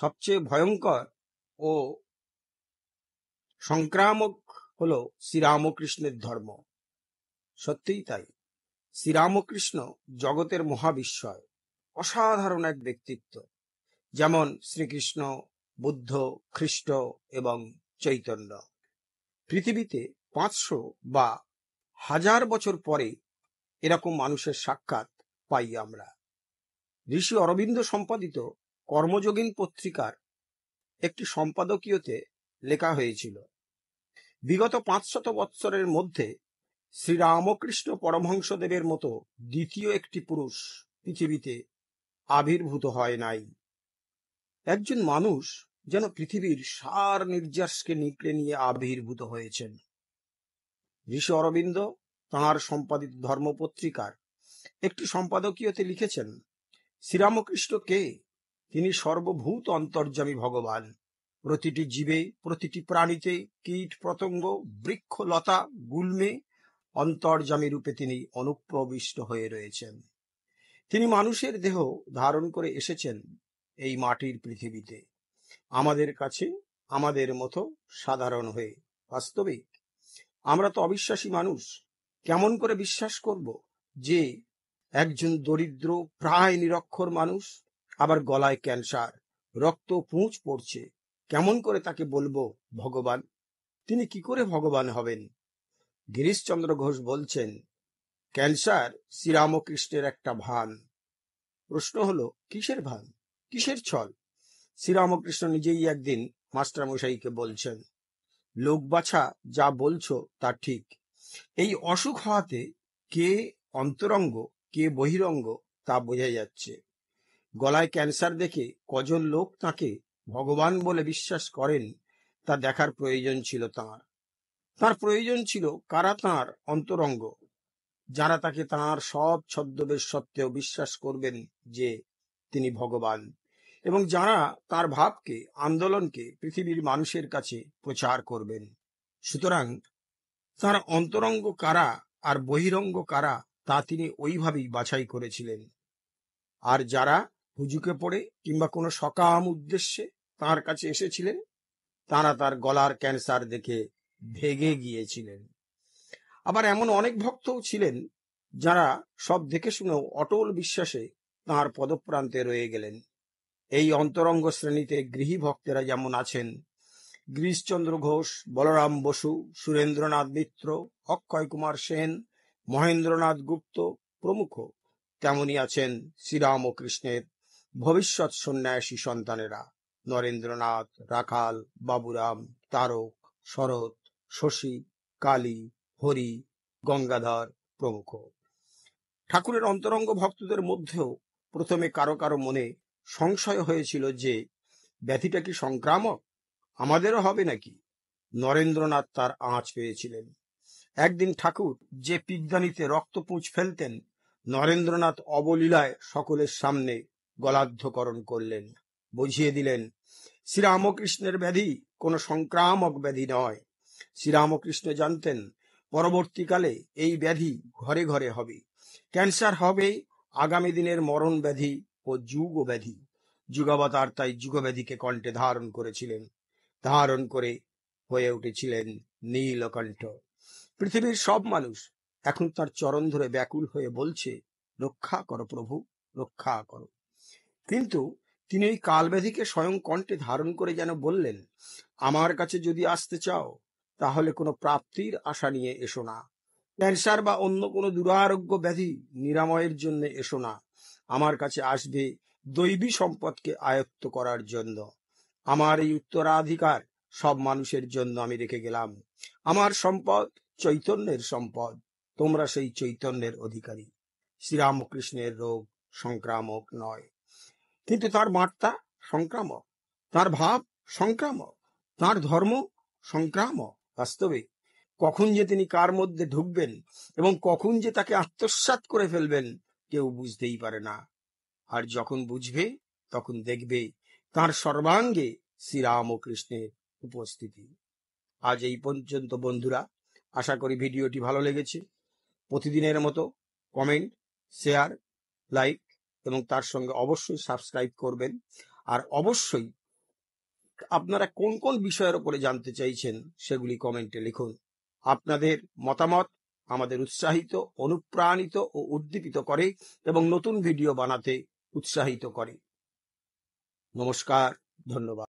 সবচেয়ে ভয়ঙ্কর ও সংক্রামক হল শ্রীরামকৃষ্ণের ধর্ম সত্যিই তাই শ্রীরামকৃষ্ণ জগতের মহাবিস্ময় অসাধারণ এক ব্যক্তিত্ব যেমন শ্রীকৃষ্ণ বুদ্ধ খ্রিস্ট এবং চৈতন্য পৃথিবীতে পাঁচশো বা হাজার বছর পরে এরকম মানুষের সাক্ষাৎ পাই আমরা ঋষি অরবিন্দ সম্পাদিত কর্মযোগিন পত্রিকার একটি সম্পাদকীয়তে লেখা হয়েছিল বিগত পাঁচশত বৎসরের মধ্যে শ্রীরামকৃষ্ণ পরমহংসদেবের মতো দ্বিতীয় একটি পুরুষ পৃথিবীতে আবির্ভূত হয় নাই একজন মানুষ যেন পৃথিবীর সার নির্যাসকে নিকড়ে নিয়ে আবির্ভূত হয়েছেন ঋষি অরবিন্দ তাঁর সম্পাদিত ধর্মপত্রিকার একটি সম্পাদকীয়তে লিখেছেন শ্রীরামকৃষ্ণ কে তিনি সর্বভূত অন্তর্যামী ভগবান প্রতিটি জীবে প্রতিটি প্রাণীতে কীট পতঙ্গ বৃক্ষলতা গুল্মে অন্তর্যামী রূপে তিনি অনুপ্রবিষ্ট হয়ে রয়েছেন তিনি মানুষের দেহ ধারণ করে এসেছেন এই মাটির পৃথিবীতে আমাদের কাছে আমাদের মতো সাধারণ হয়ে বাস্তবিক আমরা তো অবিশ্বাসী মানুষ কেমন করে বিশ্বাস করব যে একজন দরিদ্র প্রায় নিরক্ষর মানুষ আবার গলায় ক্যান্সার রক্ত পুঁচ পড়ছে কেমন করে তাকে বলবো ভগবান তিনি কি করে ভগবান হবেন গিরিশচন্দ্র ঘোষ বলছেন ক্যান্সার শ্রীরামকৃষ্ণের একটা ভান প্রশ্ন হলো কিসের ভান কিসের ছল শ্রীরামকৃষ্ণ নিজেই একদিন মাস্টারমশাইকে বলছেন লোক বাছা যা বলছো তা ঠিক এই অসুখ হওয়াতে কে অন্তরঙ্গ কে বহিরঙ্গ তা বোঝা যাচ্ছে গলায় ক্যান্সার দেখে কজন লোক তাকে ভগবান বলে বিশ্বাস করেন তা দেখার প্রয়োজন ছিল তার তার প্রয়োজন ছিল কারা তার অন্তরঙ্গ যারা তাকে তার সব ছদ্মবেশ সত্ত্বেও বিশ্বাস করবেন যে তিনি ভগবান এবং যারা তার ভাবকে আন্দোলনকে পৃথিবীর মানুষের কাছে প্রচার করবেন সুতরাং তার অন্তরঙ্গ কারা আর বহিরঙ্গ কারা তা তিনি ওইভাবেই বাছাই করেছিলেন আর যারা হুজুকে পড়ে কিংবা কোনো সকাম উদ্দেশ্যে তার কাছে এসেছিলেন তারা তার গলার ক্যান্সার দেখে ভেগে গিয়েছিলেন আবার এমন অনেক ভক্তও ছিলেন যারা সব দেখে শুনেও অটল বিশ্বাসে তাঁর পদপ্রান্তে রয়ে গেলেন এই অন্তরঙ্গ শ্রেণীতে গৃহী ভক্তেরা যেমন আছেন গিরিশচন্দ্র ঘোষ বলরাম বসু সুরেন্দ্রনাথ মিত্র অক্ষয় কুমার সেন মহেন্দ্রনাথ গুপ্ত প্রমুখ তেমনই আছেন শ্রীরামকৃষ্ণের ভবিষ্যৎ সন্ন্যাসী সন্তানেরা নরেন্দ্রনাথ রাখাল বাবুরাম তারক শরৎ শশী কালী হরি গঙ্গাধর প্রমুখ ঠাকুরের অন্তরঙ্গ ভক্তদের মধ্যেও প্রথমে কারো কারো মনে সংশয় হয়েছিল যে ব্যাধিটা কি সংক্রামক আমাদেরও হবে নাকি নরেন্দ্রনাথ তার আঁচ পেয়েছিলেন একদিন ঠাকুর যে পিগদানিতে পুঁজ ফেলতেন নরেন্দ্রনাথ অবলীলায় সকলের সামনে গলাধ্যকরণ করলেন বুঝিয়ে দিলেন শ্রীরামকৃষ্ণের ব্যাধি কোন সংক্রামক ব্যাধি নয় শ্রীরামকৃষ্ণ জানতেন পরবর্তীকালে এই ব্যাধি ঘরে ঘরে হবে ক্যান্সার হবে আগামী দিনের মরণ ব্যাধি ও যুগ ব্যাধি যুগাবতার তাই যুগব্যাধিকে কণ্ঠে ধারণ করেছিলেন ধারণ করে হয়ে উঠেছিলেন নীলকণ্ঠ পৃথিবীর সব মানুষ এখন তার চরণ ধরে ব্যাকুল হয়ে বলছে রক্ষা করো প্রভু রক্ষা করো কিন্তু তিনি ওই কালব্যাধিকে স্বয়ং কণ্ঠে ধারণ করে যেন বললেন আমার কাছে যদি আসতে চাও তাহলে কোনো প্রাপ্তির আশা নিয়ে এসো না ক্যান্সার বা অন্য কোনো দুরারোগ্য ব্যাধি নিরাময়ের জন্য এসো না আমার কাছে আসবে দৈবী সম্পদকে আয়ত্ত করার জন্য আমার এই উত্তরাধিকার সব মানুষের জন্য আমি রেখে গেলাম আমার সম্পদ চৈতন্যের সম্পদ তোমরা সেই চৈতন্যের অধিকারী শ্রীরামকৃষ্ণের রোগ সংক্রামক নয় কিন্তু তার বার্তা সংক্রামক তার ভাব সংক্রামক তার ধর্ম সংক্রামক বাস্তবে কখন যে তিনি কার মধ্যে ঢুকবেন এবং কখন যে তাকে আত্মসাত করে ফেলবেন কেউ বুঝতেই পারে না আর যখন বুঝবে তখন দেখবে তার সর্বাঙ্গে শ্রীরাম ও কৃষ্ণের উপস্থিতি আজ এই পর্যন্ত বন্ধুরা আশা করি ভিডিওটি ভালো লেগেছে প্রতিদিনের মতো কমেন্ট শেয়ার লাইক এবং তার সঙ্গে অবশ্যই সাবস্ক্রাইব করবেন আর অবশ্যই আপনারা কোন কোন বিষয়ের উপরে জানতে চাইছেন সেগুলি কমেন্টে লিখুন আপনাদের মতামত আমাদের উৎসাহিত অনুপ্রাণিত ও উদ্দীপিত করে এবং নতুন ভিডিও বানাতে উৎসাহিত করে নমস্কার ধন্যবাদ